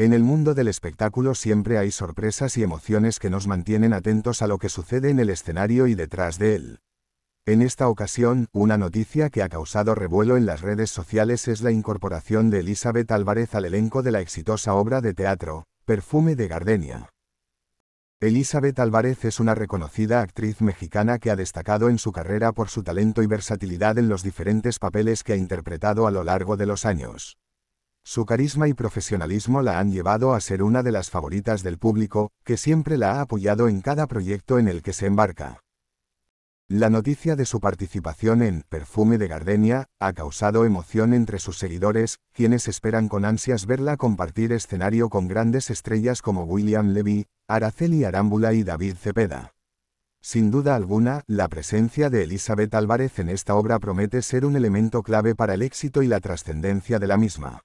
En el mundo del espectáculo siempre hay sorpresas y emociones que nos mantienen atentos a lo que sucede en el escenario y detrás de él. En esta ocasión, una noticia que ha causado revuelo en las redes sociales es la incorporación de Elizabeth Álvarez al elenco de la exitosa obra de teatro, Perfume de Gardenia. Elizabeth Álvarez es una reconocida actriz mexicana que ha destacado en su carrera por su talento y versatilidad en los diferentes papeles que ha interpretado a lo largo de los años. Su carisma y profesionalismo la han llevado a ser una de las favoritas del público, que siempre la ha apoyado en cada proyecto en el que se embarca. La noticia de su participación en Perfume de Gardenia ha causado emoción entre sus seguidores, quienes esperan con ansias verla compartir escenario con grandes estrellas como William Levy, Araceli Arámbula y David Cepeda. Sin duda alguna, la presencia de Elizabeth Álvarez en esta obra promete ser un elemento clave para el éxito y la trascendencia de la misma.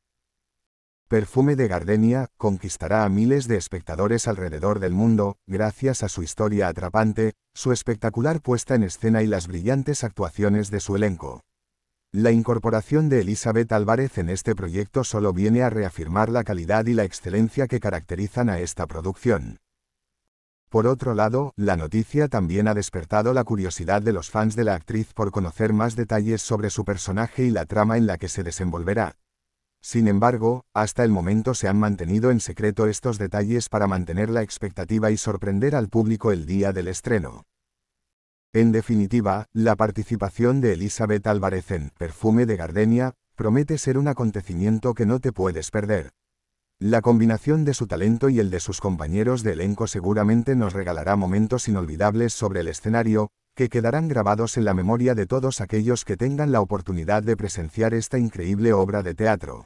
Perfume de Gardenia conquistará a miles de espectadores alrededor del mundo, gracias a su historia atrapante, su espectacular puesta en escena y las brillantes actuaciones de su elenco. La incorporación de Elizabeth Álvarez en este proyecto solo viene a reafirmar la calidad y la excelencia que caracterizan a esta producción. Por otro lado, la noticia también ha despertado la curiosidad de los fans de la actriz por conocer más detalles sobre su personaje y la trama en la que se desenvolverá. Sin embargo, hasta el momento se han mantenido en secreto estos detalles para mantener la expectativa y sorprender al público el día del estreno. En definitiva, la participación de Elizabeth Álvarez en Perfume de Gardenia promete ser un acontecimiento que no te puedes perder. La combinación de su talento y el de sus compañeros de elenco seguramente nos regalará momentos inolvidables sobre el escenario, que quedarán grabados en la memoria de todos aquellos que tengan la oportunidad de presenciar esta increíble obra de teatro.